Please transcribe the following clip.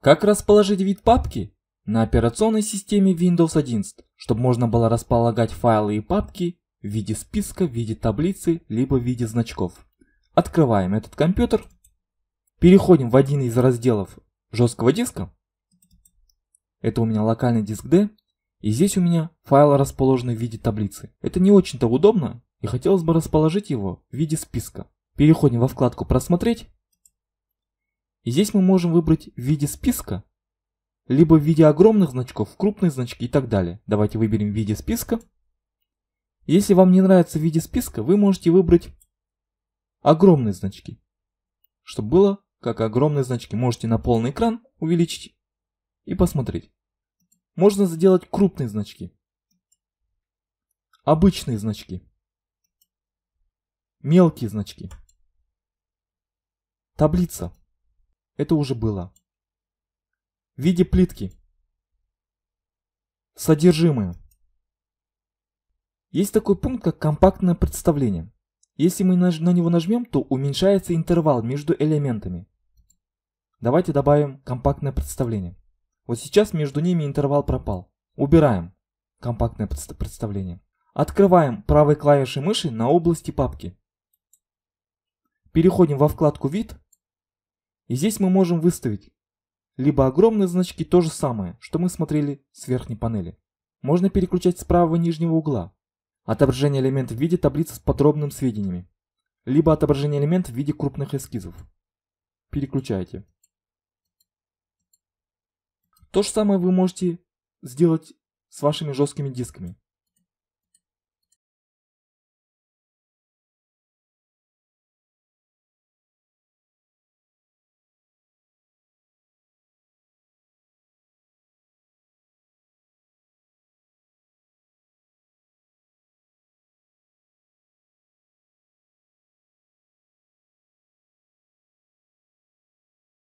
Как расположить вид папки? На операционной системе Windows 11, чтобы можно было располагать файлы и папки в виде списка, в виде таблицы, либо в виде значков. Открываем этот компьютер. Переходим в один из разделов жесткого диска. Это у меня локальный диск D. И здесь у меня файл расположены в виде таблицы. Это не очень-то удобно, и хотелось бы расположить его в виде списка. Переходим во вкладку «Просмотреть» здесь мы можем выбрать в виде списка, либо в виде огромных значков, крупные значки и так далее. Давайте выберем в виде списка. Если вам не нравится в виде списка, вы можете выбрать огромные значки, чтобы было как огромные значки. Можете на полный экран увеличить и посмотреть. Можно сделать крупные значки, обычные значки, мелкие значки, таблица. Это уже было. В виде плитки. Содержимое. Есть такой пункт, как компактное представление. Если мы на него нажмем, то уменьшается интервал между элементами. Давайте добавим компактное представление. Вот сейчас между ними интервал пропал. Убираем компактное представление. Открываем правой клавишей мыши на области папки. Переходим во вкладку «Вид» И здесь мы можем выставить либо огромные значки то же самое, что мы смотрели с верхней панели. Можно переключать с правого нижнего угла. Отображение элемента в виде таблицы с подробными сведениями. Либо отображение элемента в виде крупных эскизов. Переключайте. То же самое вы можете сделать с вашими жесткими дисками.